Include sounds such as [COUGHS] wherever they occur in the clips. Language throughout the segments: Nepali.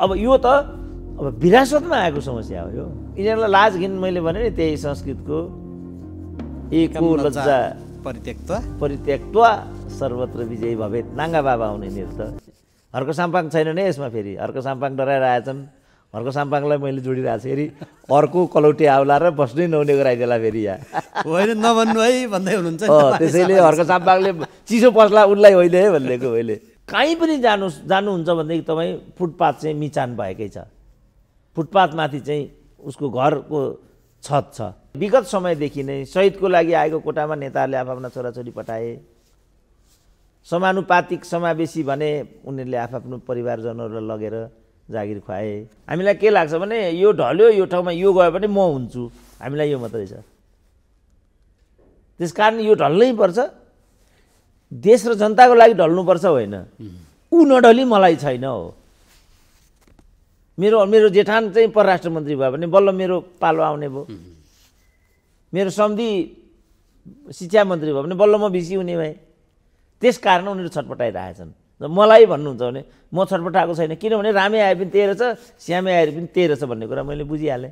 अब यो त अब विरासतमा आएको समस्या हो यो यिनीहरूलाई लाज घिन मैले भने नि त्यही संस्कृतको एक लज्जा परित्यक्त परित्यक्त सर्वत्र विजयी भवे नाङ्गा बाबा हुने त हर्को साम्पाङ छैन नै यसमा फेरि हर्को साम्पाङ डराएर आएछन् हर्को साम्पाङलाई मैले जोडिरहेको छु फेरि अर्को कलौटी आउला र बस्नै नहुने गराइदिएला फेरि यहाँ नभन्नु है भन्दै हुनुहुन्छ त्यसैले हर्को साम्पाङले चिसो पस्ला उसलाई होइन है भनिदिएको मैले काहीँ पनि जानु जानुहुन्छ भनेदेखि तपाईँ फुटपाथ चाहिँ मिचान भएकै छ फुटपाथमाथि चाहिँ उसको घरको छत छ विगत समयदेखि नै सहिदको लागि आएको कोटामा नेताहरूले आफ्ना छोराछोरी पठाए समानुपातिक समावेशी भने उनीहरूले आफआफ्नो परिवारजनहरूलाई लगेर जागिर खुवाए हामीलाई के लाग्छ भने यो ढल्यो यो ठाउँमा यो गयो भने म हुन्छु हामीलाई यो मात्रै छ त्यस कारण यो ढल्नै पर्छ देश र जनताको लागि ढल्नुपर्छ होइन ऊ नढली मलाई छैन हो मेरो मेरो जेठान चाहिँ परराष्ट्र मन्त्री भयो भने बल्ल मेरो पालो आउने भयो मेरो सम्धि शिक्षा मन्त्री भयो भने बल्ल म बिसी हुने भएँ त्यस कारण उनीहरू छटपटाइरहेछन् मलाई भन्नुहुन्छ भने म छटपटाएको छैन किनभने रामे आए पनि तेह्र छ श्यामे आएर पनि तेह्र छ भन्ने कुरा मैले बुझिहालेँ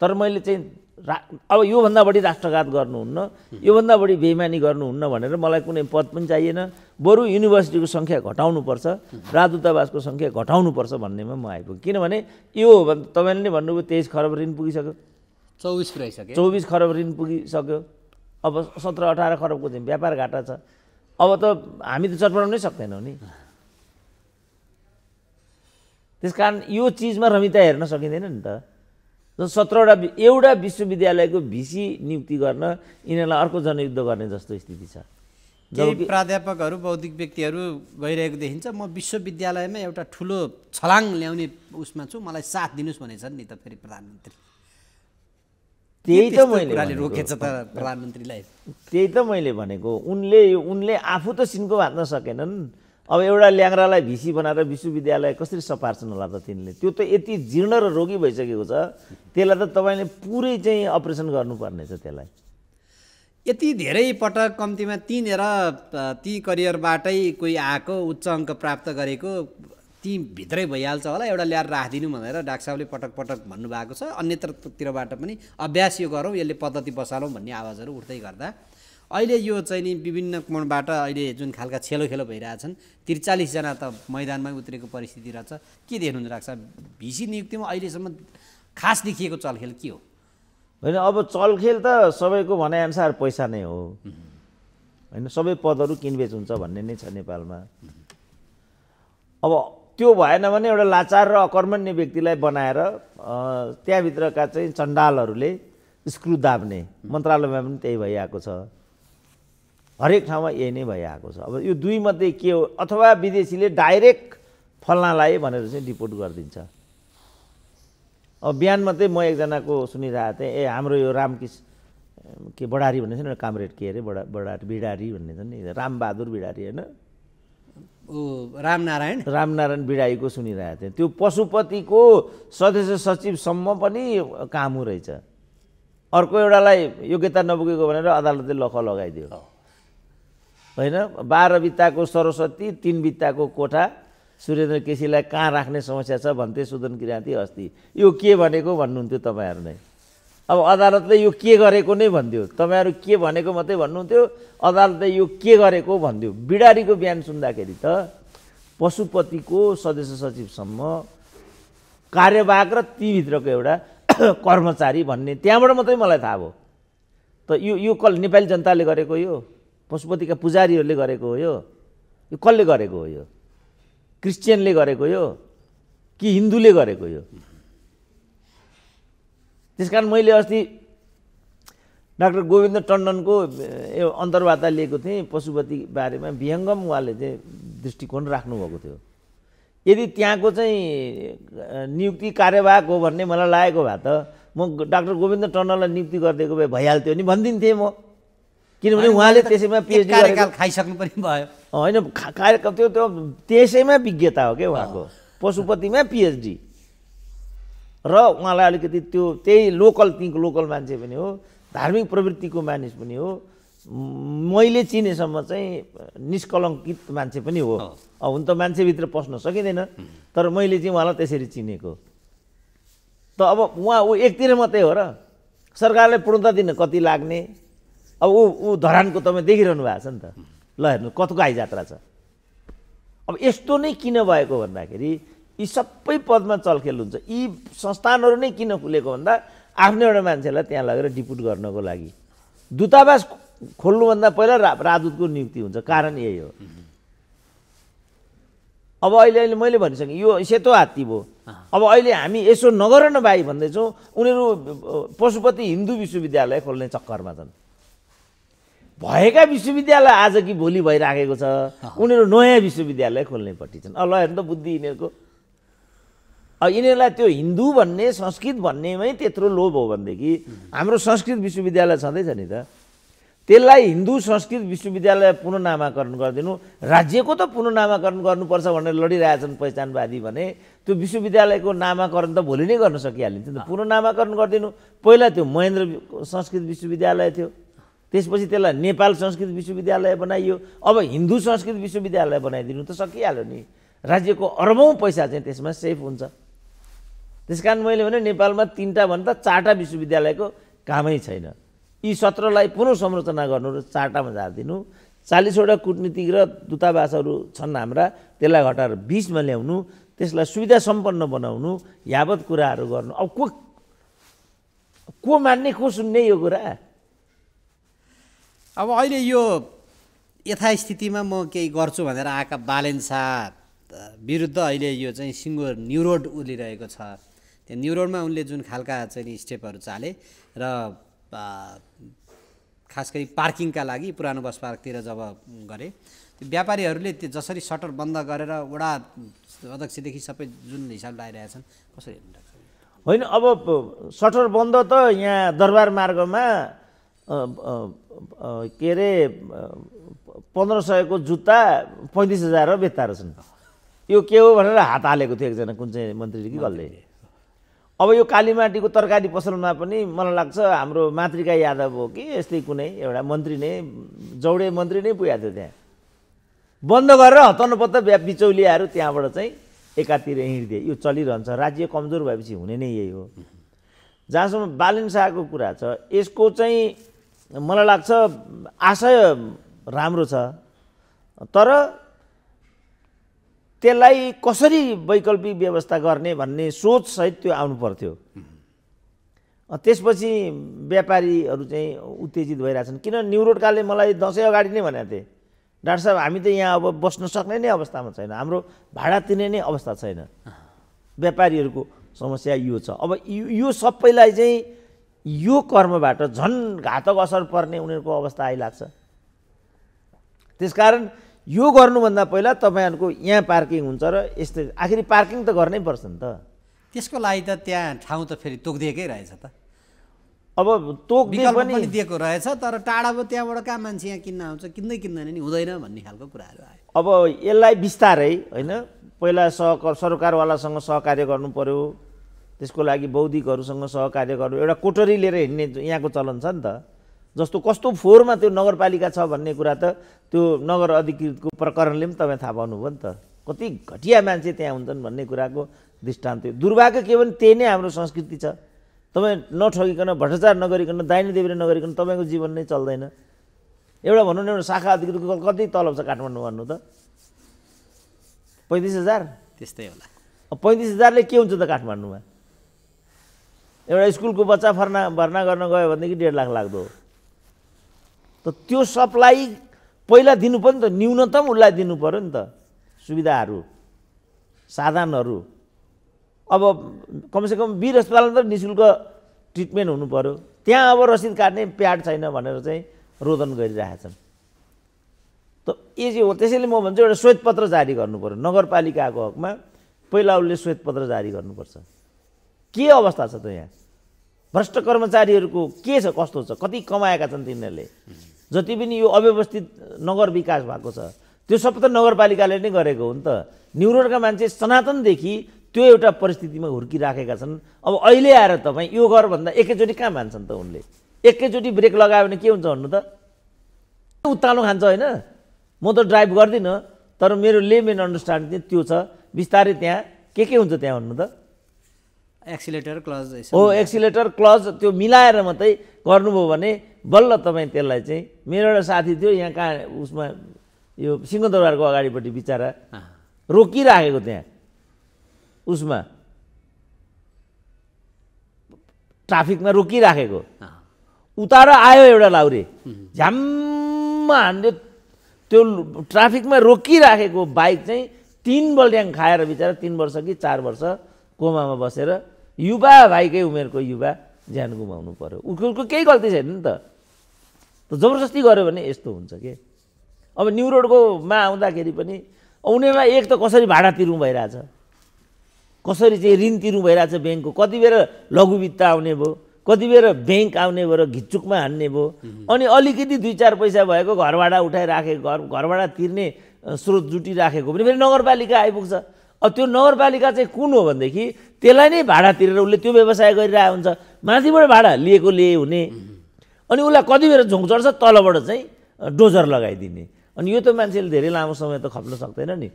तर मैले चाहिँ रा अब योभन्दा बढी राष्ट्रघात गर्नुहुन्न योभन्दा बढी बेइमानी गर्नुहुन्न भनेर मलाई कुनै पद पनि चाहिएन बरु युनिभर्सिटीको सङ्ख्या घटाउनुपर्छ राजदूतावासको सङ्ख्या घटाउनुपर्छ भन्नेमा म आइपुगेँ किनभने यो हो भने तपाईँले भन्नुभयो तेइस खरब ऋण पुगिसक्यो चौबिस पुगिसक्यो चौबिस खरब ऋण पुगिसक्यो अब सत्र अठार खरबको चाहिँ व्यापार घाटा छ अब त हामी त चटपटाउनै सक्दैनौँ नि त्यस कारण यो चिजमा रमिता हेर्न सकिँदैन नि त सत्रवटा एउटा विश्वविद्यालयको भिसी नियुक्ति गर्न यिनीहरूलाई अर्को जनयुद्ध गर्ने जस्तो स्थिति छ प्राध्यापकहरू बौद्धिक व्यक्तिहरू गइरहेको देखिन्छ म विश्वविद्यालयमा एउटा ठुलो छलाङ ल्याउने उसमा छु मलाई साथ दिनुहोस् भनेछन् नि त फेरि प्रधानमन्त्री त्यही त मैले रोकेछ त प्रधानमन्त्रीलाई त्यही त मैले भनेको उनले उनले आफू त सिन्को भात्न सकेनन् अब एउटा ल्याङ्रालाई भिसी बनाएर विश्वविद्यालय कसरी सपार्छन् होला त तिनले त्यो त यति जीर्ण र रोगी भइसकेको छ त्यसलाई त तपाईँले पुरै चाहिँ अपरेसन गर्नुपर्नेछ त्यसलाई यति धेरै पटक कम्तीमा तिनेर ती करियरबाटै कोही आएको उच्च अङ्क प्राप्त गरेको ती भित्रै भइहाल्छ होला एउटा ल्याएर राखिदिनु भनेर डाक्टर साहबले पटक पटक भन्नुभएको छ अन्यत्रतिरबाट पनि अभ्यास यो गरौँ यसले पद्धति बसालौँ भन्ने आवाजहरू उठ्दै गर्दा अहिले यो चाहिँ नि विभिन्न कोणबाट अहिले जुन खालका छेलो खेलो भइरहेछन् त्रिचालिसजना त मैदानमा उत्रेको परिस्थिति रहेछ के देख्नु राख्छ भिसी नियुक्तिमा अहिलेसम्म खास देखिएको चलखेल के हो होइन अब चलखेल त सबैको भनाइअनुसार पैसा नै हो होइन सबै पदहरू किनबेच हुन्छ भन्ने नै छ नेपालमा अब त्यो भएन भने एउटा लाचार र अकर्मण्य व्यक्तिलाई बनाएर त्यहाँभित्रका चाहिँ चण्डालहरूले स्क्रु दाब्ने मन्त्रालयमा पनि त्यही भइआएको छ हरेक ठाउँमा यही नै भइआएको छ अब यो दुईमध्ये के हो अथवा विदेशीले डाइरेक्ट फल्नालाई भनेर चाहिँ रिपोर्ट गरिदिन्छ अब बिहान मात्रै म एकजनाको सुनिरहेको थिएँ ए हाम्रो यो रामकिस के बडारी भन्ने छैन कामरेड के अरे बडा बडा बिडारी भन्ने छ नि रामबहादुर बिडारी होइन ऊ रामनारायण रामनारायण बिडारीको सुनिरहेको थिएँ त्यो पशुपतिको सदस्य सचिवसम्म पनि कामु रहेछ अर्को एउटालाई योग्यता नपुगेको भनेर अदालतले लख लगाइदियो होइन बाह्र बित्ताको सरस्वती तिन बित्ताको कोठा सूर्यन्द्र केसीलाई कहाँ राख्ने समस्या छ भन्थे सुदन किराँती अस्ति यो के भनेको भन्नुहुन्थ्यो तपाईँहरू नै अब अदालतले यो के गरेको नै भनिदियो तपाईँहरू के भनेको मात्रै भन्नुहुन्थ्यो अदालतले यो के गरेको भनिदियो बिडारीको बिहान सुन्दाखेरि त पशुपतिको सदस्य सचिवसम्म कार्यवाहक र तीभित्रको एउटा [COUGHS] कर्मचारी भन्ने त्यहाँबाट मात्रै मलाई थाहा भयो त यो यो कल नेपाली जनताले गरेको यो पशुपतिका पुजारीहरूले गरेको हो यो यो कसले गरेको हो यो क्रिस्चियनले गरेको यो कि हिन्दूले गरेको यो त्यस कारण मैले अस्ति डाक्टर गोविन्द टन्डनको यो अन्तर्वार्ता लिएको थिएँ पशुपति बारेमा विहङ्गम उहाँले चाहिँ दृष्टिकोण राख्नुभएको थियो यदि त्यहाँको चाहिँ नियुक्ति कार्यवाहक हो भन्ने मलाई लागेको भए त म डाक्टर गोविन्द टन्डनलाई नियुक्ति गरिदिएको भए भइहाल्थ्यो नि भनिदिन्थेँ म किनभने उहाँले त्यसैमा पिएचडी कार्यकाल खाइसक्नु पनि भयो होइन कार्यकाल त्यो त्यो त्यसैमा विज्ञता हो क्या उहाँको पशुपतिमा पिएचडी र उहाँलाई अलिकति त्यो त्यही लोकल तिनको लोकल मान्छे पनि हो धार्मिक प्रवृत्तिको मानिस पनि हो मैले चिनेसम्म चाहिँ निष्कलङ्कित मान्छे पनि हो अब हुन त मान्छेभित्र पस्न सकिँदैन तर मैले चाहिँ उहाँलाई त्यसरी चिनेको त अब उहाँ ऊ एकतिर मात्रै हो र सरकारले पूर्णता दिन कति लाग्ने अब ऊ ऊ धरानको तपाईँ देखिरहनु भएको छ नि त ल हेर्नु कतको आइजात्रा छ अब यस्तो नै किन भएको भन्दाखेरि यी सबै पदमा चलखेल हुन्छ यी संस्थानहरू नै किन खुलेको भन्दा आफ्नै एउटा मान्छेलाई त्यहाँ लगेर डिपुट गर्नको लागि दूतावास खोल्नुभन्दा पहिला रा राजदूतको नियुक्ति हुन्छ कारण यही हो अब अहिले अहिले मैले भनिसकेँ यो सेतो हात्ती भयो अब अहिले हामी यसो नगर न भाइ भन्दैछौँ उनीहरू पशुपति हिन्दू विश्वविद्यालय खोल्ने चक्करमा छन् भएका विश्वविद्यालय आज कि भोलि भइराखेको छ उनीहरू नयाँ विश्वविद्यालय खोल्नेपट्टि छन् ल हेर्नु त बुद्धि यिनीहरूको अब यिनीहरूलाई त्यो हिन्दू भन्ने संस्कृत भन्नेमै त्यत्रो लोभ हो भनेदेखि हाम्रो संस्कृत विश्वविद्यालय छँदैछ नि त त्यसलाई हिन्दू संस्कृत विश्वविद्यालय पुनर्नामाकरण गरिदिनु राज्यको त पुनर्नामाकरण गर्नुपर्छ भनेर लडिरहेछन् पहिचानवादी भने त्यो विश्वविद्यालयको नामाकरण त भोलि नै गर्न सकिहालिन्छ नि त पुनर्नामाकरण गरिदिनु पहिला त्यो महेन्द्र संस्कृत विश्वविद्यालय थियो त्यसपछि त्यसलाई नेपाल संस्कृत विश्वविद्यालय बनाइयो अब हिन्दू संस्कृत विश्वविद्यालय बनाइदिनु त सकिहाल्यो नि राज्यको अरबौँ पैसा चाहिँ त्यसमा सेफ हुन्छ त्यस कारण मैले भने नेपालमा तिनवटा भन्दा चारवटा विश्वविद्यालयको कामै छैन यी सत्रलाई पुनः संरचना गर्नु र चारवटामा झारिदिनु चालिसवटा कुटनीतिक र दूतावासहरू छन् हाम्रा त्यसलाई घटाएर बिसमा ल्याउनु त्यसलाई सुविधा सम्पन्न बनाउनु यावत कुराहरू गर्नु अब को को मान्ने को सुन्ने यो कुरा अब अहिले यो यथास्थितिमा म केही गर्छु भनेर आएका बालेन्सा विरुद्ध अहिले यो चाहिँ सिङ्गो न्युरोड उलिरहेको छ त्यो न्युरोडमा उनले जुन खालका चाहिँ स्टेपहरू चाले र खास गरी पार्किङका लागि पुरानो बस पार्कतिर जब गरे त्यो व्यापारीहरूले त्यो जसरी सटर बन्द गरेर वडा अध्यक्षदेखि सबै जुन हिसाब आइरहेछन् कसरी होइन अब सटर बन्द त यहाँ दरबार मार्गमा के अरे पन्ध्र सयको जुत्ता पैँतिस हजार र बेच्दा रहेछन् यो के हो भनेर हात हालेको थियो एकजना कुन चाहिँ मन्त्रीले कि गल्ले अब यो कालीमाटीको तरकारी पसलमा पनि मलाई लाग्छ हाम्रो मातृका यादव हो कि यस्तै कुनै एउटा मन्त्री नै जौडे मन्त्री नै पुगेको थियो त्यहाँ बन्द गरेर हतनपत्त ब्या बिचौलियाहरू त्यहाँबाट चाहिँ एकातिर हिँडिदिए यो चलिरहन्छ राज्य कमजोर भएपछि हुने नै यही हो जहाँसम्म बालिन शाहको कुरा छ यसको चाहिँ मलाई लाग्छ आशय राम्रो छ तर त्यसलाई कसरी वैकल्पिक व्यवस्था गर्ने भन्ने सोचसहित त्यो आउनु पर्थ्यो त्यसपछि व्यापारीहरू चाहिँ उत्तेजित भइरहेछन् किन न्युरोडकाले मलाई दसैँ अगाडि नै भनेको थिएँ डाक्टर साहब हामी त यहाँ अब बस्न सक्ने नै अवस्थामा छैन हाम्रो भाडा तिर्ने नै अवस्था छैन व्यापारीहरूको समस्या यो छ अब यो सबैलाई चाहिँ यो कर्मबाट झन् घातक असर पर्ने उनीहरूको अवस्था आइलाग्छ त्यसकारण यो गर्नुभन्दा पहिला तपाईँहरूको यहाँ पार्किङ हुन्छ र यस्तो आखिर पार्किङ त गर्नै पर्छ नि त त्यसको लागि त त्यहाँ ठाउँ त फेरि तोकिदिएकै रहेछ त अब तोक पनि दिएको रहेछ तर टाढा त्यहाँबाट कहाँ मान्छे यहाँ किन्न आउँछ किन्दै किन्दैन नि हुँदैन भन्ने खालको कुराहरू आयो अब यसलाई बिस्तारै होइन पहिला सह सरकारवालासँग सहकार्य गर्नु पर्यो त्यसको लागि बौद्धिकहरूसँग सहकार्य गर्नु एउटा कोटरी लिएर हिँड्ने यहाँको चलन छ नि त जस्तो कस्तो फोहोरमा त्यो नगरपालिका छ भन्ने कुरा त त्यो नगर अधिकृतको प्रकरणले पनि तपाईँ थाहा पाउनुभयो नि त कति घटिया मान्छे त्यहाँ हुन्छन् भन्ने कुराको दृष्टान्त दुर्भाग्य के भने त्यही नै हाम्रो संस्कृति छ तपाईँ नठगिकन भ्रष्टाचार नगरिकन दाहिने देब्रे नगरिकन तपाईँको जीवन नै चल्दैन एउटा भनौँ न एउटा शाखा अधिकृतको कति तलब छ काठमाडौँ भन्नु त पैँतिस हजार त्यस्तै होला पैँतिस हजारले के हुन्छ त काठमाडौँमा एउटा स्कुलको बच्चा फर्ना भर्ना गर्न गयो भनेदेखि डेढ लाख लाग्दो त त्यो सप्लाई पहिला दिनु पऱ्यो नि त न्यूनतम उसलाई दिनु पऱ्यो नि त सुविधाहरू साधनहरू अब कमसेकम वीर अस्पतालमा त नि शुल्क ट्रिटमेन्ट हुनु पऱ्यो त्यहाँ अब रसिद काट्ने प्याड छैन भनेर चाहिँ रोदन गरिरहेछन् त ए हो त्यसैले म भन्छु एउटा श्वेतपत्र जारी गर्नु नगरपालिकाको हकमा पहिला उसले श्वेतपत्र जारी गर्नुपर्छ के अवस्था छ त यहाँ भ्रष्ट कर्मचारीहरूको के छ कस्तो छ कति कमाएका छन् तिनीहरूले जति पनि यो अव्यवस्थित नगर विकास भएको छ त्यो सब त नगरपालिकाले नै गरेको हो नि त न्युरोडका मान्छे सनातनदेखि त्यो एउटा परिस्थितिमा हुर्किराखेका छन् अब अहिले आएर तपाईँ यो गर भन्दा एकैचोटि कहाँ मान्छन् त उनले एकैचोटि ब्रेक लगायो भने के हुन्छ भन्नु त उत्तालो खान्छ होइन म त ड्राइभ गर्दिनँ तर मेरो लेमेन अन्डरस्ट्यान्डिङ त्यो छ बिस्तारै त्यहाँ के के हुन्छ त्यहाँ भन्नु त एक्सिलेटर क्लज हो एक्सिलेटर क्लज त्यो मिलाएर मात्रै गर्नुभयो भने बल्ल तपाईँ त्यसलाई चाहिँ मेरो एउटा साथी थियो यहाँ कहाँ उसमा यो सिंहदरबारको अगाडिपट्टि बिचरा रोकिराखेको त्यहाँ उसमा ट्राफिकमा रोकिराखेको उतार आयो एउटा लाउरे झ्याम्मा हान्यो त्यो ट्राफिकमा रोकिराखेको बाइक चाहिँ तिन बल्ट्याङ खाएर बिचरा तिन वर्ष कि चार वर्ष कोमामा बसेर युवा भाइकै उमेरको युवा ज्यान गुमाउनु पऱ्यो उसको केही गल्ती छैन नि त जबरजस्ती गऱ्यो भने यस्तो हुन्छ के अब न्यु रोडकोमा आउँदाखेरि पनि उनीहरूमा एक त कसरी भाडा तिर्नु भइरहेछ कसरी चाहिँ ऋण तिर्नु भइरहेछ ब्याङ्कको कति बेर लघुवित्त आउने भयो कति बेर ब्याङ्क आउने भयो र घिचुकमा हान्ने भयो अनि अलिकति दुई चार पैसा भएको घरबाट उठाइराखेको घर घरबाट तिर्ने स्रोत जुटिराखेको पनि फेरि नगरपालिका आइपुग्छ अब त्यो नगरपालिका चाहिँ कुन हो भनेदेखि त्यसलाई नै भाडा तिरेर उसले त्यो व्यवसाय गरिरहेको हुन्छ माथिबाट भाडा लिएको लिए हुने अनि उसलाई कति बेर झोङ चढ्छ तलबाट चाहिँ डोजर लगाइदिने अनि यो त मान्छेले धेरै लामो समय त खप्न सक्दैन नि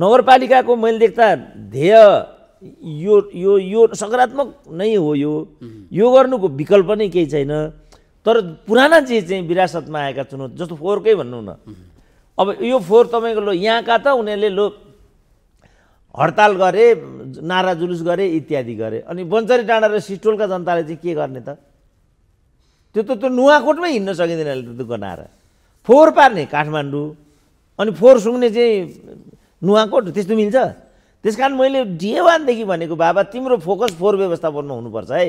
नगरपालिकाको मैले देख्दा ध्येय यो यो यो सकारात्मक नै हो यो यो गर्नुको विकल्प नै केही छैन तर पुराना चिज चाहिँ विरासतमा आएका चुनौती जस्तो फोहोरकै भन्नु न अब यो फोहोर तपाईँको लो यहाँका त उनीहरूले लो हडताल गरे नारा जुलुस गरे इत्यादि गरे अनि बन्चरी डाँडा र सिस्टोलका जनताले चाहिँ के गर्ने त त्यो त त्यो नुवाकोटमै हिँड्न सकिँदैन दुःख नारा फोहोर पार्ने काठमाडौँ अनि फोहोर सुँग्ने चाहिँ नुवाकोट त्यस्तो मिल्छ त्यस कारण मैले डिएवानदेखि भनेको बाबा तिम्रो फोकस फोहोर व्यवस्थापनमा हुनुपर्छ है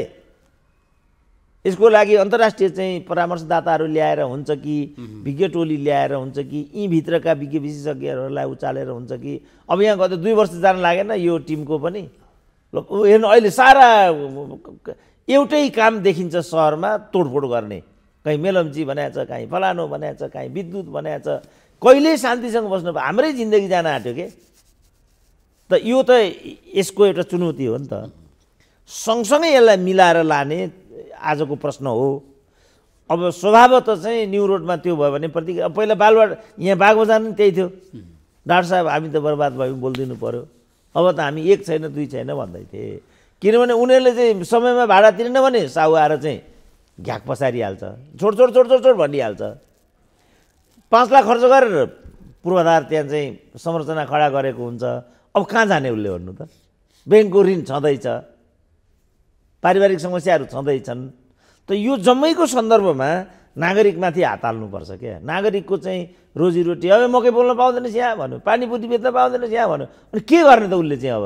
यसको लागि अन्तर्राष्ट्रिय चाहिँ परामर्शदाताहरू ल्याएर हुन्छ कि विज्ञ टोली ल्याएर हुन्छ कि यहीँभित्रका विज्ञ विशेषज्ञहरूलाई उचालेर हुन्छ कि अब यहाँ गत दुई वर्ष जान लागेन यो टिमको पनि हेर्नु अहिले सारा एउटै काम देखिन्छ सहरमा तोडफोड गर्ने कहीँ मेलम्ची बनाएछ काहीँ फलानो बनाएछ काहीँ विद्युत बनाएछ कहिल्यै शान्तिसँग बस्नु भयो हाम्रै जिन्दगी जान आँट्यो के त यो त यसको एउटा चुनौती हो नि त सँगसँगै यसलाई मिलाएर लाने आजको प्रश्न हो अब स्वभाव त चाहिँ न्यु रोडमा त्यो भयो भने प्रति पहिला बालवाड यहाँ बाघ बजार नि त्यही थियो डाक्टर साहब हामी त बर्बाद भयो बोलिदिनु पऱ्यो अब त हामी एक छैन दुई छैन भन्दै थिए किनभने उनीहरूले चाहिँ समयमा भाडा तिरेन भने साहु आएर चाहिँ घ्याक पसारिहाल्छ छोड छोड छोड छोड छोड भनिहाल्छ पाँच लाख खर्च गरेर पूर्वाधार त्यहाँ चाहिँ संरचना खडा गरेको हुन्छ अब कहाँ जाने उसले भन्नु त ब्याङ्कको ऋण छँदैछ पारिवारिक समस्याहरू छँदैछन् त यो जम्मैको सन्दर्भमा नागरिकमाथि हात हाल्नुपर्छ क्या नागरिकको चाहिँ रोजीरोटी अब मकै बोल्न पाउँदैनस् यहाँ भन्यो पानीपुति बेच्न पाउँदैनस् यहाँ भन्यो अनि के गर्ने त उसले चाहिँ अब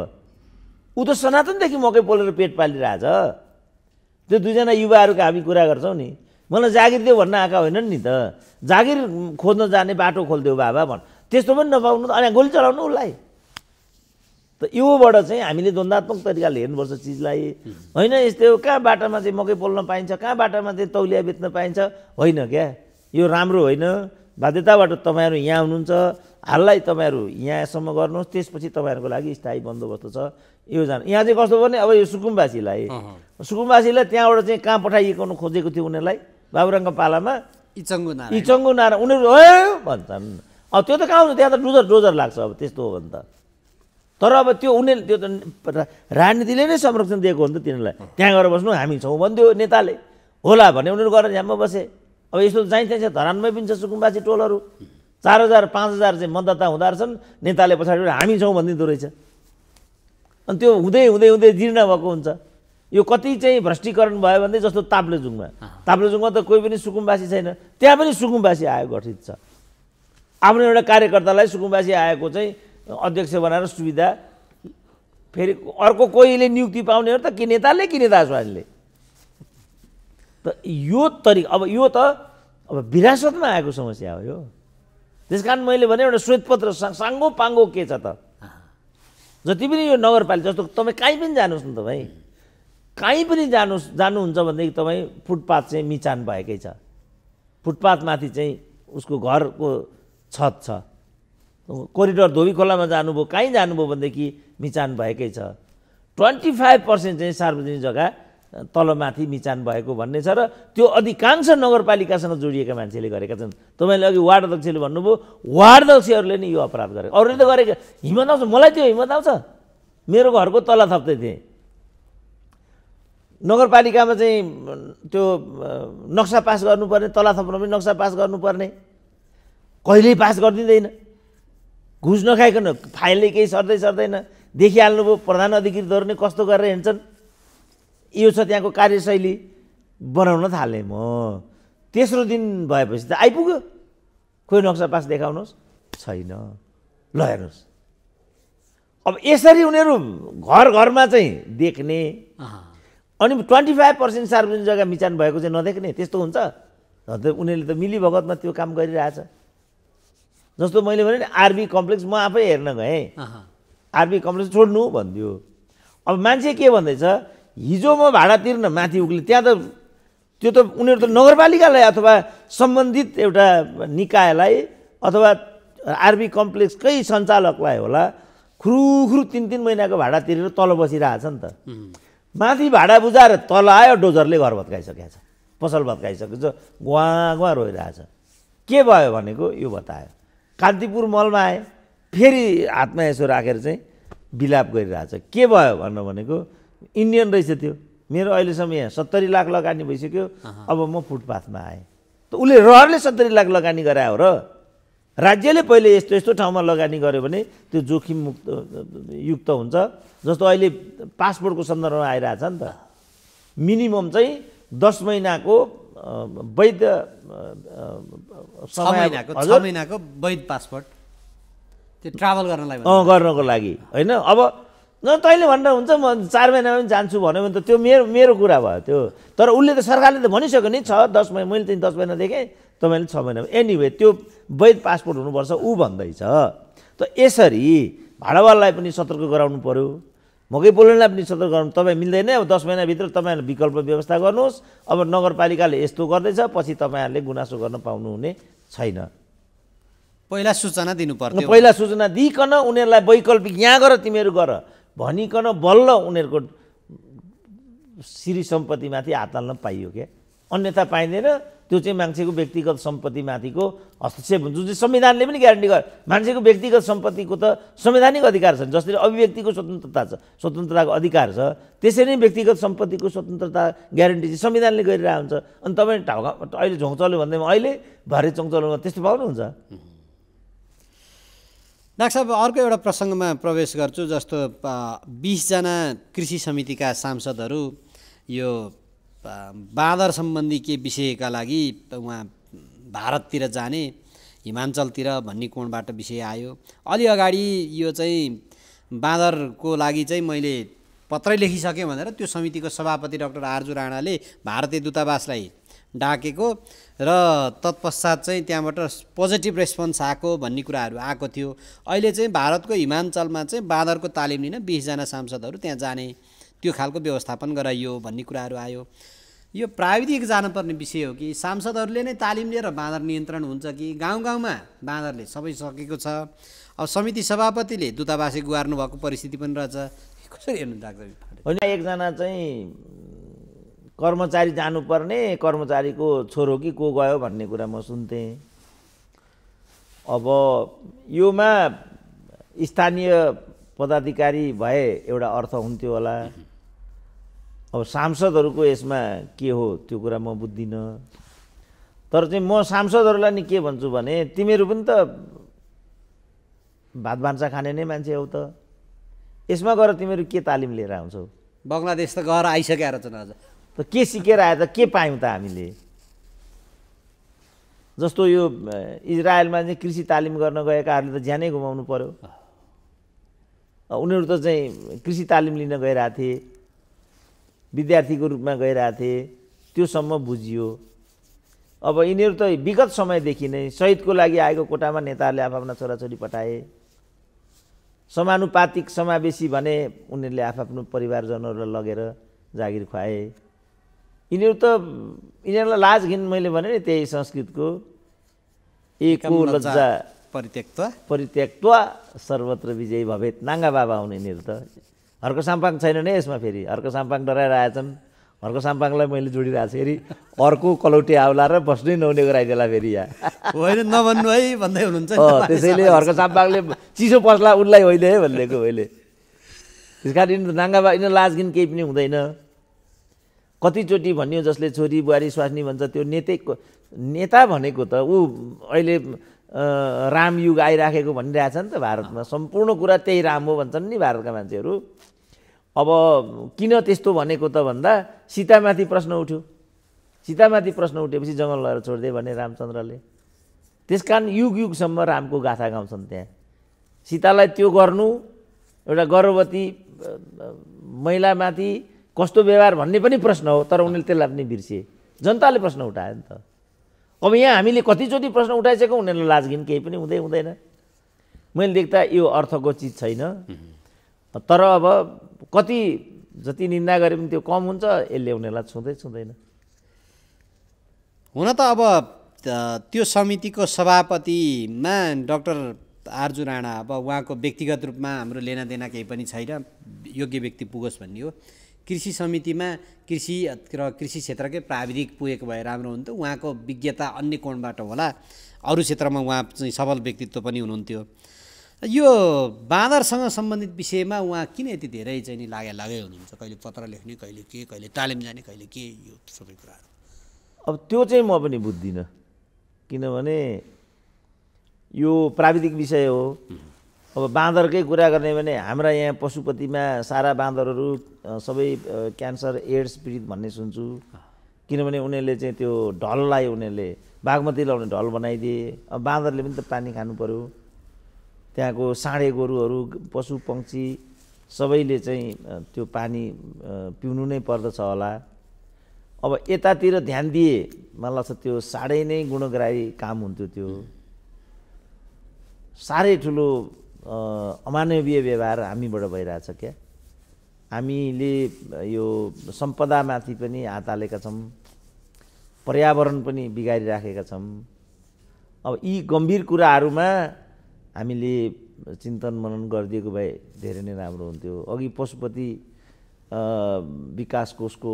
ऊ त सनातनदेखि मकै पोलेर पेट पालिरहेछ त्यो दुईजना युवाहरूको हामी कुरा गर्छौँ नि मलाई जागिर देऊ भन्न आएका होइनन् नि त जागिर खोज्न जाने बाटो खोलिदेऊ बाबा भन् त्यस्तो पनि नपाउनु त अनि गोली चलाउनु उसलाई त योबाट चाहिँ हामीले द्वन्दात्मक तरिकाले हेर्नुपर्छ चिजलाई होइन यस्तै हो कहाँ बाटामा चाहिँ मकै पोल्न पाइन्छ कहाँ बाटामा चाहिँ तौलिया बेच्न पाइन्छ होइन क्या यो राम्रो होइन बाध्यताबाट तपाईँहरू यहाँ हुनुहुन्छ हाललाई तपाईँहरू यहाँसम्म गर्नुहोस् त्यसपछि तपाईँहरूको लागि स्थायी बन्दोबस्त छ यो जान यहाँ चाहिँ कस्तो भने अब यो सुकुम्बासीलाई सुकुम्बासीलाई त्यहाँबाट चाहिँ कहाँ पठाइएको खोजेको थियो उनीहरूलाई बाबुराङ्ग पालामा इचङ्गु नारा इचङ्गु नारा उनीहरू भन्छन् अब त्यो त कहाँ हुन्छ त्यहाँ त डोजर डोजर लाग्छ अब त्यस्तो हो भने त तर अब त्यो उनीहरूले त्यो त राजनीतिले नै संरक्षण दिएको हो नि त तिनीहरूलाई त्यहाँ गएर बस्नु हामी छौँ भन्थ्यो नेताले होला भने उनीहरू गएर झ्याममा बसे अब यस्तो चाहिँ धरानमै पनि छ सुकुम्बासी टोलहरू चार हजार पाँच हजार चाहिँ मतदाता हुँदो रहेछन् नेताले पछाडि हामी छौँ भनिदिँदो रहेछ अनि त्यो हुँदै हुँदै हुँदै जीर्ण भएको हुन्छ यो कति चाहिँ भ्रष्टीकरण भयो भने जस्तो ताप्लेजुङमा ताप्लेजुङमा त कोही पनि सुकुम्बासी छैन त्यहाँ पनि सुकुम्बासी आयो गठित छ आफ्नो एउटा कार्यकर्तालाई सुकुम्बासी आएको चाहिँ अध्यक्ष बनाएर सुविधा फेरि अर्को कोहीले नियुक्ति पाउने हो त कि नेताले कि नेता त यो तरिक अब यो त अब विरासतमा आएको समस्या हो यो त्यस कारण मैले भने एउटा श्वेतपत्र साङ्गो पाङ्गो के छ त जति पनि यो नगरपालिका जस्तो तपाईँ काहीँ पनि जानुहोस् न तपाईँ काहीँ पनि जानु जानुहुन्छ भनेदेखि तपाईँ फुटपाथ चाहिँ मिचान भएकै छ फुटपाथमाथि चाहिँ उसको घरको छत छ कोरिडोर धोबी खोलामा जानुभयो कहीँ जानुभयो भनेदेखि मिचान भएकै छ ट्वेन्टी फाइभ पर्सेन्ट चाहिँ सार्वजनिक जग्गा तलमाथि मिचान भएको भन्ने छ र त्यो अधिकांश नगरपालिकासँग जोडिएका मान्छेले गरेका छन् तपाईँले अघि वार्ड अध्यक्षले भन्नुभयो वार्ड अध्यक्षहरूले नै यो अपराध गरे अरूले त गरेको हिम्मत आउँछ मलाई त्यो हिम्मत आउँछ मेरो घरको तल थप्दै थिएँ नगरपालिकामा चाहिँ त्यो नक्सा पास गर्नुपर्ने तला थप्न पनि नक्सा पास गर्नुपर्ने कहिल्यै पास गरिदिँदैन घुस नखाइकन फाइलले केही सर्दै सर्दैन देखिहाल्नुभयो प्रधान अधिकृतहरू नै कस्तो गरेर हिँड्छन् यो छ त्यहाँको कार्यशैली बनाउन थालेँ म तेस्रो दिन भएपछि त आइपुग्यो खोइ नक्सा पास देखाउनुहोस् छैन ल हेर्नुहोस् अब यसरी उनीहरू घर घरमा चाहिँ देख्ने अनि ट्वेन्टी फाइभ पर्सेन्ट सार्वजनिक जग्गा मिचान भएको चाहिँ नदेख्ने त्यस्तो हुन्छ उनीहरूले त मिली भगतमा त्यो काम गरिरहेछ जस्तो मैले भने नि आरबी कम्प्लेक्स म आफै हेर्न गएँ आर्मी कम्प्लेक्स छोड्नु भनिदियो अब मान्छे के भन्दैछ हिजो म भाडा तिर्न माथि उक्ले त्यहाँ त त्यो त उनीहरू त नगरपालिकालाई अथवा सम्बन्धित एउटा निकायलाई अथवा आर्मी कम्प्लेक्सकै सञ्चालकलाई होला खुरुखुरु तिन तिन महिनाको भाडा तिरेर तल बसिरहेछ नि त माथि भाडा बुझाएर तल आयो डोजरले घर भत्काइसकेको छ पसल भत्काइसकेको छ गुवा गुवा रोइरहेछ के भयो भनेको यो बतायो कान्तिपुर मलमा आएँ फेरि हातमा यसो राखेर चाहिँ बिलाप गरिरहेछ के भयो भन्न भनेको इन्डियन रहेछ त्यो मेरो अहिलेसम्म यहाँ सत्तरी लाख लगानी भइसक्यो अब म फुटपाथमा आएँ त उसले रहरले सत्तरी लाख लगानी गरायो र राज्यले पहिले यस्तो यस्तो ठाउँमा लगानी गर्यो भने त्यो जोखिम मुक्त युक्त हुन्छ जस्तो अहिले पासपोर्टको सन्दर्भमा आइरहेछ नि त मिनिमम चाहिँ दस महिनाको वैध महिनाको वैध पासपोर्ट त्यो ट्राभल गर्नलाई अँ गर्नको लागि होइन अब न तैँले भन्दा हुन्छ म चार महिनामा पनि जान्छु भन्यो भने त त्यो मेरो मेरो कुरा भयो त्यो तर उसले त सरकारले त भनिसक्यो नि छ दस महिना मैले चाहिँ दस महिना देखेँ तपाईँले छ महिना एनिवे त्यो वैध पासपोर्ट हुनुपर्छ ऊ भन्दैछ त यसरी भाडावाललाई पनि सतर्क गराउनु पऱ्यो मकै पोलेनलाई पनि स्वतन्त्र गर्नु तपाईँ मिल्दैन अब दस महिनाभित्र तपाईँहरूले विकल्प व्यवस्था गर्नुहोस् अब नगरपालिकाले यस्तो गर्दैछ पछि तपाईँहरूले गुनासो गर्न पाउनुहुने छैन पहिला सूचना दिनु पर्छ पहिला सूचना दिइकन उनीहरूलाई वैकल्पिक यहाँ गर तिमीहरू गर भनिकन बल्ल उनीहरूको श्री सम्पत्तिमाथि हात हाल्न पाइयो क्या अन्यथा पाइँदैन त्यो चाहिँ मान्छेको व्यक्तिगत सम्पत्तिमाथिको हस्तक्षेप हुन्छ जुन चाहिँ संविधानले पनि ग्यारेन्टी गर्यो मान्छेको व्यक्तिगत सम्पत्तिको त संवैधानिक अधिकार छ जसरी अभिव्यक्तिको स्वतन्त्रता छ स्वतन्त्रताको अधिकार छ त्यसरी नै व्यक्तिगत सम्पत्तिको स्वतन्त्रता ग्यारेन्टी चाहिँ संविधानले गरिरहेको हुन्छ अनि तपाईँ ढाउका अहिले चल्यो भन्दैमा अहिले भरे चौचलोमा त्यस्तो पाउनुहुन्छ डाक्टर साहब अर्को एउटा प्रसङ्गमा प्रवेश गर्छु जस्तो बिसजना कृषि समितिका सांसदहरू यो बाँदर सम्बन्धी के विषयका लागि उहाँ भारततिर जाने हिमाञ्चलतिर भन्ने कोणबाट विषय आयो अलि अगाडि यो चाहिँ बाँदरको लागि चाहिँ मैले पत्रै लेखिसकेँ भनेर त्यो समितिको सभापति डक्टर आर्जु राणाले भारतीय दूतावासलाई डाकेको र तत्पश्चात चाहिँ त्यहाँबाट पोजिटिभ रेस्पोन्स आएको भन्ने कुराहरू आएको थियो अहिले चाहिँ भारतको हिमाञ्चलमा चाहिँ बाँदरको तालिम लिन बिसजना सांसदहरू त्यहाँ जाने त्यो खालको व्यवस्थापन गराइयो भन्ने कुराहरू आयो यो प्राविधिक जानुपर्ने विषय हो कि सांसदहरूले नै तालिम लिएर बाँदर नियन्त्रण हुन्छ कि गाउँ गाउँमा बाँदरले सबै सकेको छ अब समिति सभापतिले दूतावासी गुहार्नु भएको परिस्थिति पनि रहेछ कसरी हेर्नु डाक्टर होइन एकजना चाहिँ कर्मचारी जानुपर्ने कर्मचारीको छोरो कि को गयो भन्ने कुरा म सुन्थेँ अब योमा स्थानीय पदाधिकारी भए एउटा अर्थ हुन्थ्यो होला अब सांसदहरूको यसमा के हो त्यो कुरा म बुझ्दिनँ तर चाहिँ म सांसदहरूलाई नि के भन्छु भने तिमीहरू पनि त भात भान्सा खाने नै मान्छे हौ त यसमा गएर तिमीहरू के तालिम लिएर आउँछौ बङ्गलादेश त गएर आइसकेका रहेछन् आज त के सिकेर आए त के पायौँ त हामीले जस्तो यो इजरायलमा चाहिँ कृषि तालिम गर्न गएकाहरूले त ज्यानै गुमाउनु पर्यो उनीहरू त चाहिँ कृषि तालिम लिन गइरहेको थिए विद्यार्थीको रूपमा गइरहेको थिएँ त्योसम्म बुझियो अब यिनीहरू त विगत समयदेखि नै सहितको लागि आएको कोटामा नेताहरूले आफ्ना छोराछोरी पठाए समानुपातिक समावेशी भने उनीहरूले आफ्नो परिवारजनहरूलाई लगेर जागिर खुवाए यिनीहरू त यिनीहरूलाई लाज घिन मैले भने नि त्यही संस्कृतको एको लज्जा परित्यक्त सर्वत्र विजयी भवेत नाङ्गा बाबा हुन् यिनीहरू त अर्को साम्पाङ छैन नै यसमा फेरि अर्को साम्पाङ डराएर आएछन् अर्को साम्पाङलाई मैले जोडिरहेको छु फेरि अर्को कलौटी आउला र बस्नै नहुने गराइदिएला फेरि यहाँ होइन नभन्नु है भन्दै हुनुहुन्छ त्यसैले अर्को साम्पाङले चिसो पस्ला उसलाई होइन है भनिदिएको मैले त्यस कारण यिनीहरू नाङ्गा यिनीहरू लाजगिन केही पनि हुँदैन कतिचोटि भन्यो जसले छोरी बुहारी स्वास्नी भन्छ त्यो नेतै नेता भनेको त ऊ अहिले रामयुग आइराखेको भनिरहेछ नि त भारतमा सम्पूर्ण कुरा त्यही राम हो भन्छन् नि भारतका मान्छेहरू अब किन त्यस्तो भनेको त भन्दा सीतामाथि प्रश्न उठ्यो सीतामाथि प्रश्न उठेपछि जङ्गल लगेर छोडिदिए भने रामचन्द्रले त्यस कारण युग युगसम्म रामको गाथा गाउँछन् त्यहाँ सीतालाई त्यो गर्नु एउटा गर्भवती महिलामाथि कस्तो व्यवहार भन्ने पनि प्रश्न हो तर उनीहरूले त्यसलाई पनि बिर्सिए जनताले प्रश्न उठायो नि त अब यहाँ हामीले कतिचोटि प्रश्न उठाइसक्यौँ उनीहरूलाई लाजगिन केही पनि हुँदै हुँदैन मैले देख्दा यो अर्थको चिज छैन तर अब कति जति निन्दा गरे पनि त्यो कम हुन्छ यसले उनीहरूलाई छुँदै छुँदैन हुन त अब त्यो समितिको सभापतिमा डक्टर आर्जु राणा अब उहाँको व्यक्तिगत रूपमा हाम्रो लेनादेना केही पनि छैन योग्य व्यक्ति पुगोस् भन्ने हो कृषि समितिमा कृषि र कृषि क्षेत्रकै प्राविधिक पुगेको भए राम्रो हुन्थ्यो उहाँको विज्ञता अन्य कोणबाट होला अरू क्षेत्रमा उहाँ चाहिँ सबल व्यक्तित्व पनि हुनुहुन्थ्यो यो बाँदरसँग सम्बन्धित विषयमा उहाँ किन यति धेरै चाहिँ नि लागे लागै हुनुहुन्छ कहिले पत्र लेख्ने कहिले के कहिले तालिम जाने कहिले के यो सबै कुराहरू अब त्यो चाहिँ म पनि बुझ्दिनँ किनभने यो प्राविधिक विषय हो अब बाँदरकै कुरा गर्ने भने हाम्रा यहाँ पशुपतिमा सारा बाँदरहरू सबै क्यान्सर एड्स पीडित भन्ने सुन्छु किनभने उनीहरूले चाहिँ त्यो ढललाई उनीहरूले बागमती लगाउने ढल बनाइदिए अब बाँदरले पनि त पानी खानु पऱ्यो त्यहाँको साँडे गोरुहरू पशु पक्षी सबैले चाहिँ त्यो पानी पिउनु नै पर्दछ होला अब यतातिर ध्यान दिए मलाई लाग्छ त्यो साह्रै नै गुणग्राही काम हुन्थ्यो त्यो साह्रै ठुलो अमानवीय व्यवहार हामीबाट भइरहेछ क्या हामीले यो सम्पदामाथि पनि हात हालेका छौँ पर्यावरण पनि बिगारिराखेका छौँ अब यी गम्भीर कुराहरूमा हामीले चिन्तन मनन गरिदिएको भए धेरै नै राम्रो हुन्थ्यो अघि पशुपति विकास कोषको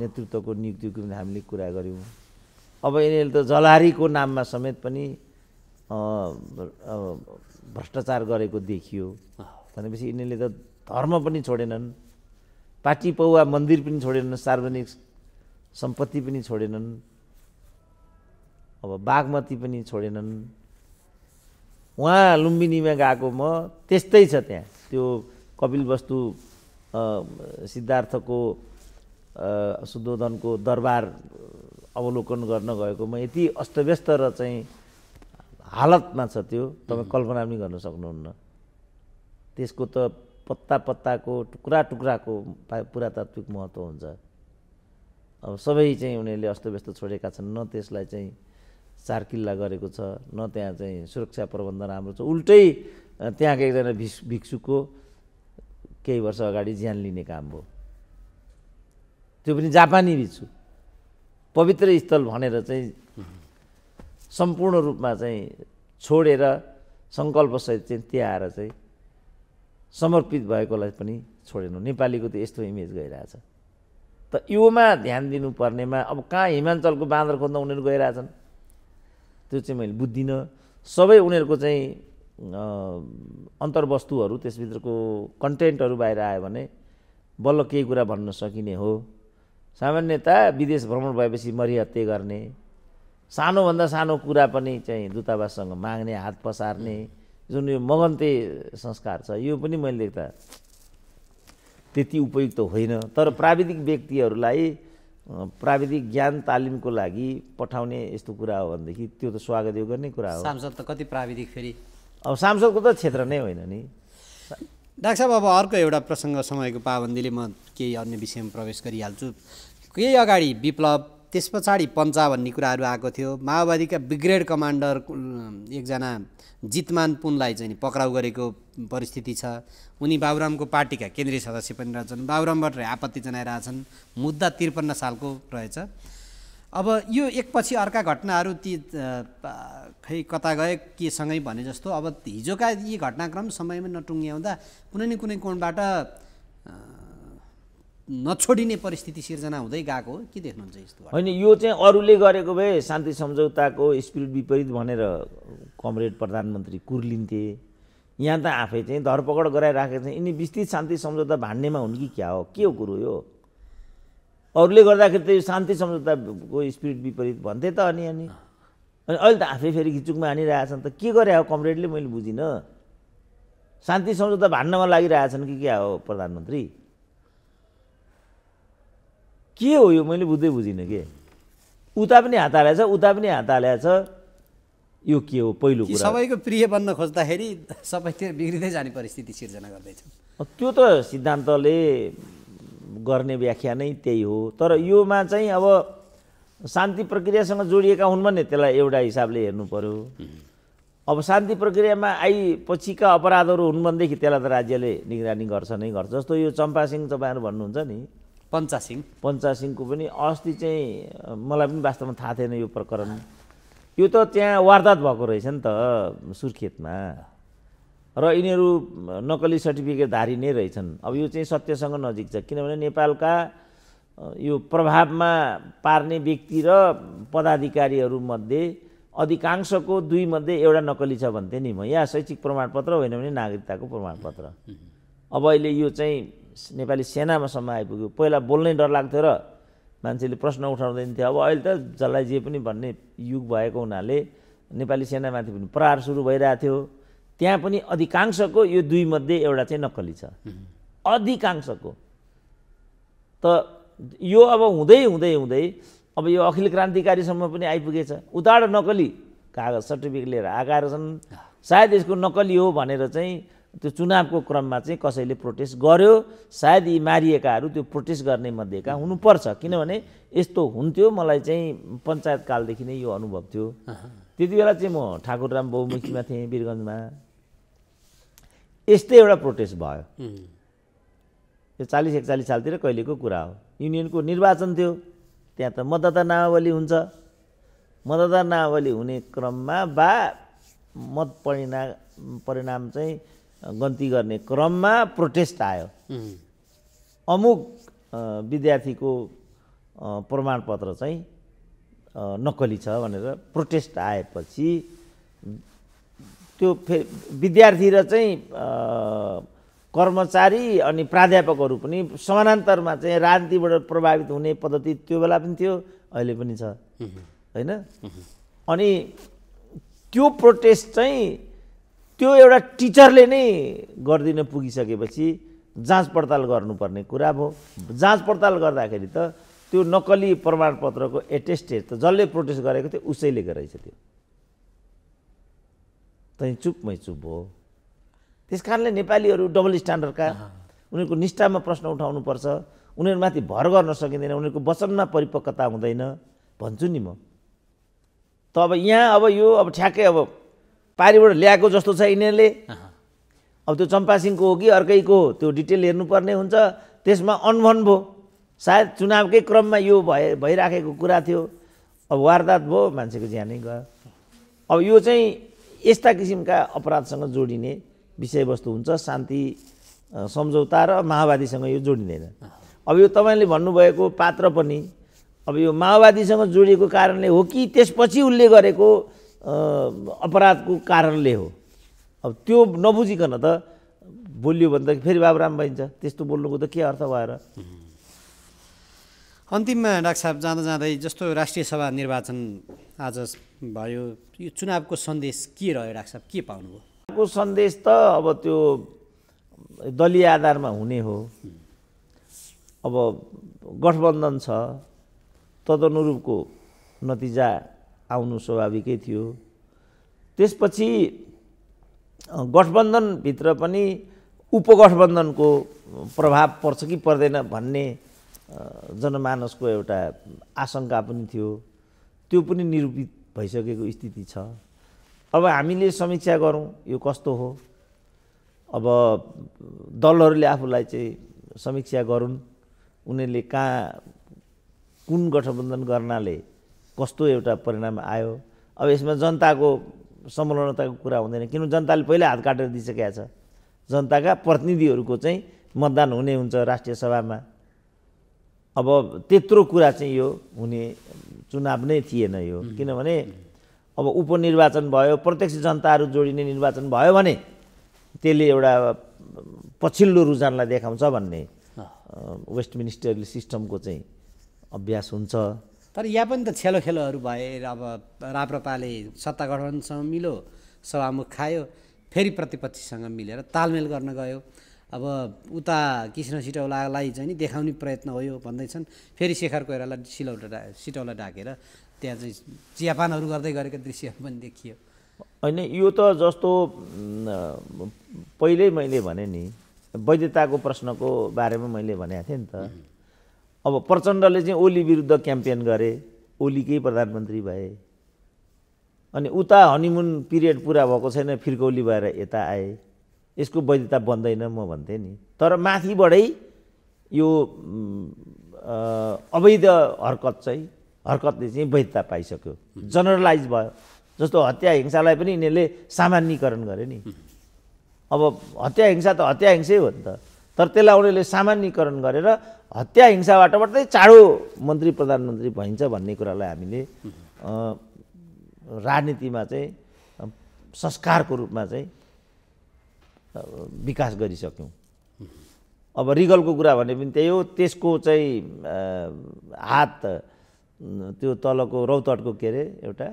नेतृत्वको नियुक्तिको पनि हामीले कुरा गऱ्यौँ अब यिनीहरूले त जलारीको नाममा समेत पनि भ्रष्टाचार गरेको देखियो भनेपछि यिनीहरूले त धर्म पनि छोडेनन् पार्टी पौवा मन्दिर पनि छोडेनन् सार्वजनिक सम्पत्ति पनि छोडेनन् अब बागमती पनि छोडेनन् उहाँ लुम्बिनीमा गएको म त्यस्तै छ त्यहाँ त्यो कपिल वस्तु सिद्धार्थको शुद्धोधनको दरबार अवलोकन गर्न गएको म यति अस्तव्यस्त र चाहिँ हालतमा छ त्यो तपाईँ कल्पना पनि गर्न सक्नुहुन्न त्यसको त पत्ता पत्ताको टुक्रा टुक्राको पुरातात्विक महत्त्व हुन्छ अब सबै चाहिँ उनीहरूले अस्तव्यस्त छोडेका छन् न त्यसलाई चाहिँ चार किल्ला गरेको छ न त्यहाँ चाहिँ सुरक्षा प्रबन्ध राम्रो छ उल्टै त्यहाँको एकजना भिक्ष भिक्षुको केही वर्ष अगाडि ज्यान लिने काम भयो त्यो पनि जापानी भिक्षु पवित्र स्थल भनेर चाहिँ सम्पूर्ण रूपमा चाहिँ छोडेर सङ्कल्पसहित चाहिँ त्यहाँ आएर चाहिँ समर्पित भएकोलाई पनि छोडेन नेपालीको त यस्तो इमेज गइरहेछ त योमा ध्यान दिनुपर्नेमा अब कहाँ हिमाञ्चलको बाँदर खोज्दा उनीहरू गइरहेछन् त्यो चाहिँ मैले बुझ्दिनँ सबै उनीहरूको चाहिँ अन्तर्वस्तुहरू त्यसभित्रको कन्टेन्टहरू बाहिर आयो भने बल्ल केही कुरा भन्न सकिने हो सामान्यतया विदेश भ्रमण भएपछि मरिहत्ते गर्ने सानोभन्दा सानो कुरा पनि चाहिँ दूतावाससँग माग्ने हात पसार्ने जुन यो मगन्ते संस्कार छ यो पनि मैले देख्दा त्यति उपयुक्त होइन तर प्राविधिक व्यक्तिहरूलाई प्राविधिक ज्ञान तालिमको लागि पठाउने यस्तो कुरा हो भनेदेखि त्यो त स्वागत यो गर्ने कुरा हो सांसद त कति प्राविधिक फेरि अब सांसदको त क्षेत्र नै होइन नि डाक्टर साहब अब अर्को एउटा प्रसङ्ग समयको पाबन्दीले म केही अन्य विषयमा प्रवेश गरिहाल्छु केही अगाडि विप्लव त्यस पछाडि पन्चा भन्ने कुराहरू आएको थियो माओवादीका ब्रिग्रेड कमान्डर एकजना जितमान पुनलाई चाहिँ पक्राउ गरेको परिस्थिति छ उनी बाबुरामको पार्टीका केन्द्रीय सदस्य पनि रहेछन् बाबुरामबाट आपत्ति जनाइरहेछन् मुद्दा त्रिपन्न सालको रहेछ अब यो एकपछि अर्का घटनाहरू ती खै कता गए केसँगै भने जस्तो अब हिजोका यी घटनाक्रम समयमा नटुङ्ग्याउँदा कुनै न कुनै कोणबाट नछोडिने परिस्थिति सिर्जना हुँदै गएको हो के देख्नुहुन्छ यस्तो होइन यो चाहिँ अरूले गरेको भए शान्ति सम्झौताको स्पिरिट विपरीत भनेर कमरेड प्रधानमन्त्री कुर्लिन्थे यहाँ त आफै चाहिँ धरपकड गराइराखेको छ यिनी विस्तृत शान्ति सम्झौता भान्नेमा हुन् कि क्या हो के हो कुरो यो अरूले गर्दाखेरि त यो शान्ति सम्झौताको स्पिरिट विपरीत भन्थे त अनि अनि अनि अहिले त आफै फेरि घिचुकमा हानिरहेछन् त के गरे हो कमरेडले मैले बुझिनँ शान्ति सम्झौता भान्नमा लागिरहेछन् कि क्या हो प्रधानमन्त्री के हो यो मैले बुझ्दै बुझिनँ के उता पनि हात हालेछ उता पनि हात हालेछ यो के हो पहिलो कुरा सबैको प्रिय बन्न खोज्दाखेरि सबैतिर बिग्रिँदै जाने परिस्थिति सिर्जना गर्दैछन् त्यो त सिद्धान्तले गर्ने व्याख्या नै त्यही हो तर योमा चाहिँ अब शान्ति प्रक्रियासँग जोडिएका हुन् भने त्यसलाई एउटा हिसाबले हेर्नु पऱ्यो अब शान्ति प्रक्रियामा आइपछिका अपराधहरू हुन् भनेदेखि त्यसलाई त राज्यले निगरानी गर्छ नै गर्छ जस्तो यो चम्पासिंह तपाईँहरू भन्नुहुन्छ नि पञ्चासिङ पञ्चासिङको पनि अस्ति चाहिँ मलाई पनि वास्तवमा थाहा थिएन यो प्रकरण यो त त्यहाँ वारदात भएको रहेछ नि त सुर्खेतमा र यिनीहरू नकली सर्टिफिकेट धारी नै रहेछन् अब यो चाहिँ सत्यसँग नजिक छ किनभने नेपालका यो प्रभावमा पार्ने व्यक्ति र पदाधिकारीहरूमध्ये अधिकांशको दुई मध्ये एउटा नक्कली छ भन्थेँ नि म या शैक्षिक प्रमाणपत्र होइन भने नागरिकताको प्रमाणपत्र अब अहिले यो चाहिँ नेपाली सेनामा सेनामासम्म आइपुग्यो पहिला बोल्नै डर लाग्थ्यो र मान्छेले प्रश्न उठाउँदैन थियो अब अहिले त जसलाई जे पनि भन्ने युग भएको हुनाले नेपाली सेनामाथि पनि प्रहार सुरु भइरहेको थियो त्यहाँ पनि अधिकांशको यो दुईमध्ये एउटा चाहिँ नक्कली छ अधिकांशको त यो अब हुँदै हुँदै हुँदै अब यो अखिल क्रान्तिकारीसम्म पनि आइपुगेछ उताबाट नक्कली कागज सर्टिफिकेट लिएर आएका रहेछन् सायद यसको नक्कली हो भनेर चाहिँ त्यो चुनावको क्रममा चाहिँ कसैले प्रोटेस्ट गर्यो सायद यी मारिएकाहरू त्यो प्रोटेस्ट गर्ने मध्येका हुनुपर्छ किनभने यस्तो हुन्थ्यो मलाई चाहिँ पञ्चायतकालदेखि नै यो अनुभव थियो त्यति बेला चाहिँ म ठाकुरराम बहुमुखीमा थिएँ वीरगन्जमा यस्तै एउटा प्रोटेस्ट भयो यो चालिस एकचालिस सालतिर कहिलेको कुरा हो युनियनको निर्वाचन थियो त्यहाँ त मतदाता नामावली हुन्छ मतदाता नामावली हुने क्रममा बा मत परिणाम परिणाम चाहिँ गन्ती गर्ने क्रममा प्रोटेस्ट आयो अमुक विद्यार्थीको प्रमाणपत्र चाहिँ नक्कली छ भनेर प्रोटेस्ट आएपछि त्यो फे विद्यार्थी र चाहिँ कर्मचारी अनि प्राध्यापकहरू पनि समानान्तरमा चाहिँ राजनीतिबाट प्रभावित हुने पद्धति त्यो बेला पनि थियो अहिले पनि छ होइन अनि त्यो प्रोटेस्ट चाहिँ त्यो एउटा टिचरले नै गरिदिन पुगिसकेपछि जाँच पडताल गर्नुपर्ने कुरा भयो जाँच पडताल गर्दाखेरि त त्यो नक्कली प्रमाणपत्रको एटेस्टेड त जसले प्रोटेस्ट गरेको थियो उसैले गरेछ त्यो तै चुपमै चुप भयो त्यस कारणले नेपालीहरू डबल स्ट्यान्डर्डका उनीहरूको निष्ठामा प्रश्न उठाउनुपर्छ उनीहरूमाथि भर गर्न सकिँदैन उनीहरूको वचनमा परिपक्वता हुँदैन भन्छु नि म त अब यहाँ अब यो अब ठ्याक्कै अब पारिबाट ल्याएको जस्तो छ यिनीहरूले अब त्यो चम्पासिंहको हो कि अर्कैको त्यो डिटेल हेर्नुपर्ने हुन्छ त्यसमा अनभन भयो सायद चुनावकै क्रममा यो भए भइराखेको कुरा थियो अब वारदात भयो मान्छेको ज्यानै गयो अब यो चाहिँ यस्ता किसिमका अपराधसँग जोडिने विषयवस्तु हुन्छ शान्ति सम्झौता र माओवादीसँग यो जोडिँदैन अब यो तपाईँले भन्नुभएको पात्र पनि अब यो माओवादीसँग जोडिएको कारणले हो कि त्यसपछि उसले गरेको अपराधको कारणले हो अब त्यो नबुझिकन त बोलियो भनेदेखि फेरि बाबुराम भइन्छ त्यस्तो बोल्नुको त के अर्थ भएर अन्तिममा डाक्टर साहब जाँदा जाँदै जस्तो राष्ट्रिय सभा निर्वाचन आज भयो यो चुनावको सन्देश के रह्यो डाक्टर साहब के पाउनुभयो को सन्देश त अब त्यो दलीय आधारमा हुने हो अब गठबन्धन छ तदनुरूपको नतिजा आउनु स्वाभाविकै थियो त्यसपछि गठबन्धनभित्र पनि उपगठबन्धनको प्रभाव पर्छ कि पर्दैन भन्ने जनमानसको एउटा आशंका पनि थियो त्यो पनि निरूपित भइसकेको स्थिति छ अब हामीले समीक्षा गरौँ यो कस्तो हो अब दलहरूले आफूलाई चाहिँ समीक्षा गरून् उनीहरूले कहाँ कुन गठबन्धन गर्नाले कस्तो एउटा परिणाम आयो अब यसमा जनताको संलग्नताको कुरा हुँदैन किनभने जनताले पहिल्यै हात काटेर दिइसकेका छ जनताका प्रतिनिधिहरूको चाहिँ मतदान हुने हुन्छ राष्ट्रिय सभामा अब त्यत्रो कुरा चाहिँ यो हुने चुनाव नै थिएन यो किनभने अब उपनिर्वाचन भयो प्रत्यक्ष जनताहरू जोडिने निर्वाचन भयो भने त्यसले एउटा पछिल्लो रुझानलाई देखाउँछ भन्ने वेस्ट मिनिस्टरले सिस्टमको चाहिँ अभ्यास हुन्छ तर यहाँ पनि त छेलो खेलोहरू भए अब राप्रपाले सत्ता गठबन्धनसँग मिलो सभामुख खायो फेरि प्रतिपक्षसँग मिलेर तालमेल गर्न गयो अब उता कृष्ण सिटौलालाई चाहिँ नि देखाउने प्रयत्न हो भन्दैछन् फेरि शेखर कोइराला सिलौटा डा सिटौला ढाकेर त्यहाँ चाहिँ चियापानहरू गर्दै गरेको दृश्य पनि देखियो होइन यो त जस्तो पहिल्यै मैले भने नि वैधताको प्रश्नको बारेमा मैले भनेको थिएँ नि त अब प्रचण्डले चाहिँ ओली विरुद्ध क्याम्पेन गरे ओलीकै प्रधानमन्त्री भए अनि उता हनिमुन पिरियड पुरा भएको छैन फिर्कौली भएर यता आए यसको वैधता बन्दैन म भन्थेँ नि तर माथिबाटै यो अवैध हरकत चाहिँ हरकतले चाहिँ वैधता पाइसक्यो जनरलाइज भयो जस्तो हत्या हिंसालाई पनि यिनीहरूले सामान्यकरण गरे नि अब हत्या हिंसा त हत्या हिंसै हो नि त तर त्यसलाई उनीहरूले सामान्यकरण गरेर हत्या हिंसाबाट मात्रै चाँडो मन्त्री प्रधानमन्त्री भइन्छ भन्ने कुरालाई हामीले राजनीतिमा चाहिँ संस्कारको रूपमा चाहिँ विकास गरिसक्यौँ अब रिगलको कुरा भने पनि त्यही हो त्यसको चाहिँ हात त्यो तलको रौतटको के अरे एउटा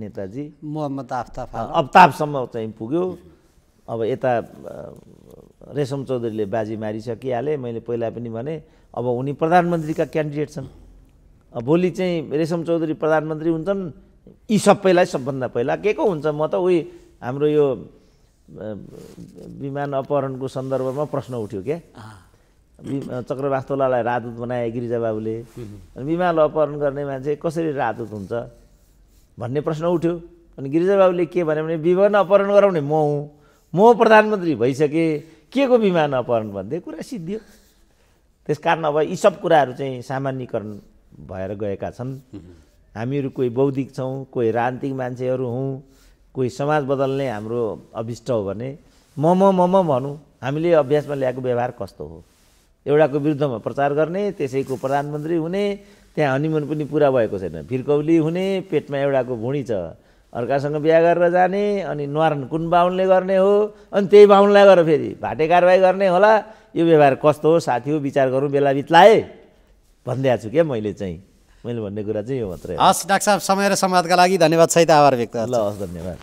नेताजी मोहम्मद आफ्ताब अफ्ताफसम्म चाहिँ पुग्यो अब यता रेशम चौधरीले बाजी मारिसकिहालेँ मैले पहिला पनि भने अब उनी प्रधानमन्त्रीका क्यान्डिडेट छन् भोलि चाहिँ रेशम चौधरी प्रधानमन्त्री हुन्छन् यी सबैलाई सबभन्दा पहिला के को हुन्छ म त उही हाम्रो यो विमान अपहरणको सन्दर्भमा प्रश्न उठ्यो क्या चक्रवास्तोलालाई राजदूत बनाए गिरिजाबाबुले विमान अपहरण गर्ने मान्छे कसरी राजदूत हुन्छ भन्ने प्रश्न उठ्यो अनि गिरिजाबाबुले के भन्यो भने विमान अपहरण गराउने म हुँ म प्रधानमन्त्री भइसकेँ के को विमान अपहरण भन्दै कुरा सिद्धियो त्यस कारण अब यी सब कुराहरू चाहिँ सामान्यकरण भएर गएका छन् हामीहरू कोही बौद्धिक छौँ कोही राजनीतिक मान्छेहरू हौँ कोही समाज बदल्ने हाम्रो अभिष्ट हो भने म म म म भनौँ हामीले अभ्यासमा ल्याएको व्यवहार कस्तो हो एउटाको विरुद्धमा प्रचार गर्ने त्यसैको प्रधानमन्त्री हुने त्यहाँ हनिमुन पनि पुरा भएको छैन फिर्कौली हुने पेटमा एउटाको भुँडी छ अर्कासँग बिहा गरेर जाने अनि न्वारन कुन बाहुनले गर्ने हो अनि त्यही बाहुनलाई गरेर फेरि भाटे कारवाही गर्ने होला यो व्यवहार कस्तो हो साथी हो विचार गरौँ बेला बित्लाए भनिदिएको छु क्या मैले चाहिँ मैले भन्ने कुरा चाहिँ यो मात्रै हस् डाक्टर साहब समय र संवादका लागि धन्यवाद सहित आभार व्यक्त ल हस् धन्यवाद